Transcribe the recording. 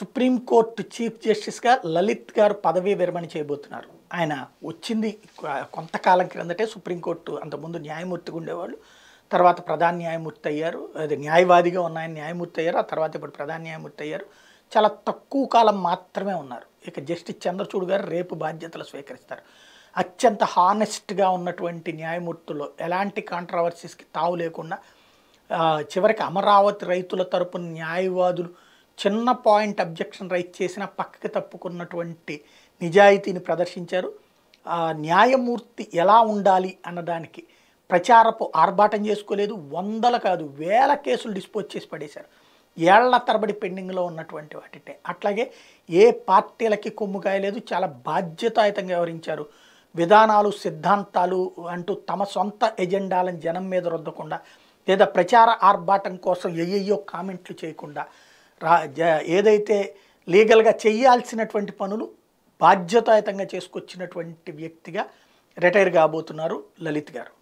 supreme court chief జస్టిస్గా Lalit గారు పదవీ విరమణ చేయబోతున్నారు ఆయన వచ్చింది కొంతకాలం క్రిందటే సుప్రీంకోర్టు అంతకుముందు న్యాయమూర్తిగా ఉండేవాళ్ళు తర్వాత ప్రధాన న్యాయమూర్తి అయ్యారు అది న్యాయవాదిగా ఉన్న ఆయన న్యాయమూర్తి అయ్యారు ఆ తర్వాత ఇప్పుడు ప్రధాన న్యాయమూర్తి అయ్యారు చాలా తక్కువ కాలం మాత్రమే ఉన్నారు ఇక జస్టిస్ చంద్రచూడ్ గారు రేపు బాధ్యతలు స్వీకరిస్తారు అత్యంత హానెస్ట్గా ఉన్నటువంటి న్యాయమూర్తులు ఎలాంటి కాంట్రవర్సీస్కి తావు లేకుండా చివరికి అమరావతి రైతుల తరపున న్యాయవాదులు చిన్న పాయింట్ అబ్జెక్షన్ రైట్ చేసిన పక్కకి తప్పుకున్నటువంటి నిజాయితీని ప్రదర్శించారు న్యాయమూర్తి ఎలా ఉండాలి అన్నదానికి ప్రచారపు ఆర్భాటం చేసుకోలేదు వందల కాదు వేల కేసులు డిస్పోజ్ చేసి పడేశారు ఏళ్ల తరబడి పెండింగ్లో ఉన్నటువంటి వాటిని అట్లాగే ఏ పార్టీలకి కొమ్ము కాయలేదు చాలా బాధ్యతాయుతంగా వివరించారు విధానాలు సిద్ధాంతాలు అంటూ తమ సొంత ఎజెండాలను జనం మీద రుద్దకుండా లేదా ప్రచార ఆర్భాటం కోసం ఏయో కామెంట్లు చేయకుండా రా ఏదైతే లీగల్గా చేయాల్సినటువంటి పనులు బాధ్యతాయుతంగా చేసుకొచ్చినటువంటి వ్యక్తిగా రిటైర్ కాబోతున్నారు లలిత్ గారు